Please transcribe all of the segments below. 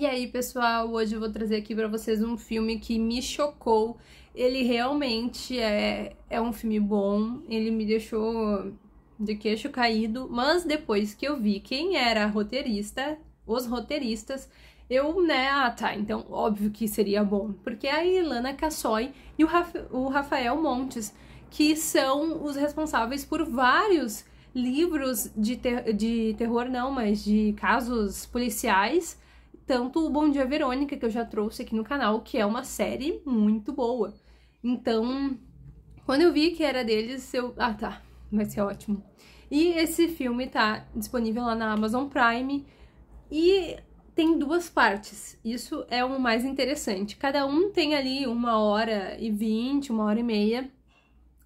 E aí, pessoal, hoje eu vou trazer aqui para vocês um filme que me chocou. Ele realmente é, é um filme bom, ele me deixou de queixo caído, mas depois que eu vi quem era roteirista, os roteiristas, eu, né, ah tá, então óbvio que seria bom, porque é a Ilana Cassoy e o, Raf o Rafael Montes, que são os responsáveis por vários livros de, ter de terror, não, mas de casos policiais tanto o Bom Dia Verônica, que eu já trouxe aqui no canal, que é uma série muito boa. Então, quando eu vi que era deles, eu... Ah, tá, vai ser ótimo. E esse filme tá disponível lá na Amazon Prime e tem duas partes. Isso é o mais interessante. Cada um tem ali uma hora e vinte, uma hora e meia.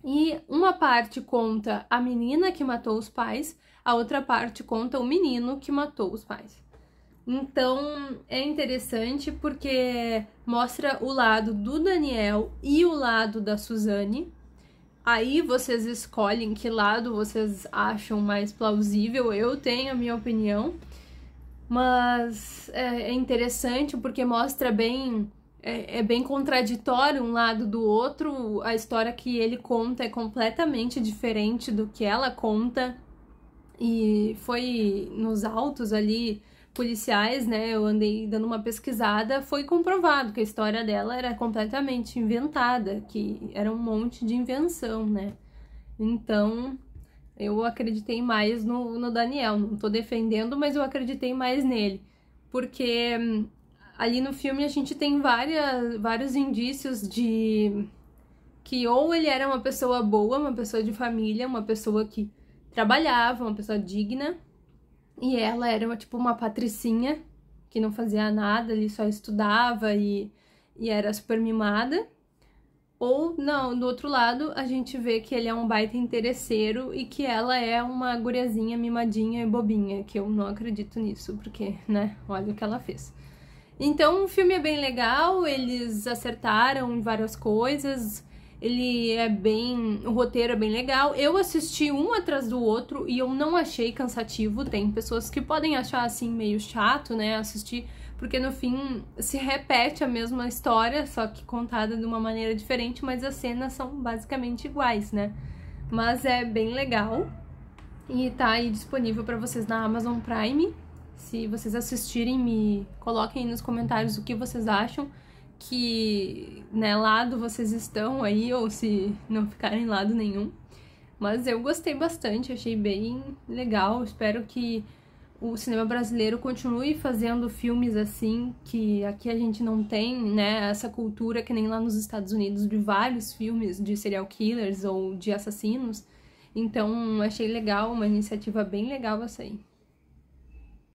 E uma parte conta a menina que matou os pais, a outra parte conta o menino que matou os pais. Então é interessante porque mostra o lado do Daniel e o lado da Suzane. Aí vocês escolhem que lado vocês acham mais plausível. Eu tenho a minha opinião, mas é, é interessante porque mostra bem. É, é bem contraditório um lado do outro. A história que ele conta é completamente diferente do que ela conta. E foi nos altos ali policiais, né, eu andei dando uma pesquisada, foi comprovado que a história dela era completamente inventada, que era um monte de invenção, né? Então, eu acreditei mais no, no Daniel, não tô defendendo, mas eu acreditei mais nele, porque hum, ali no filme a gente tem várias, vários indícios de que ou ele era uma pessoa boa, uma pessoa de família, uma pessoa que trabalhava, uma pessoa digna, e ela era, tipo, uma patricinha, que não fazia nada ali, só estudava e, e era super mimada. Ou, não, do outro lado, a gente vê que ele é um baita interesseiro e que ela é uma guriazinha mimadinha e bobinha, que eu não acredito nisso, porque, né, olha o que ela fez. Então, o filme é bem legal, eles acertaram em várias coisas, ele é bem. O roteiro é bem legal. Eu assisti um atrás do outro e eu não achei cansativo. Tem pessoas que podem achar assim meio chato, né? Assistir, porque no fim se repete a mesma história, só que contada de uma maneira diferente, mas as cenas são basicamente iguais, né? Mas é bem legal e tá aí disponível para vocês na Amazon Prime. Se vocês assistirem, me coloquem aí nos comentários o que vocês acham que né, lado vocês estão aí, ou se não ficarem lado nenhum. Mas eu gostei bastante, achei bem legal. Espero que o cinema brasileiro continue fazendo filmes assim, que aqui a gente não tem, né, essa cultura que nem lá nos Estados Unidos de vários filmes de serial killers ou de assassinos. Então, achei legal, uma iniciativa bem legal essa aí.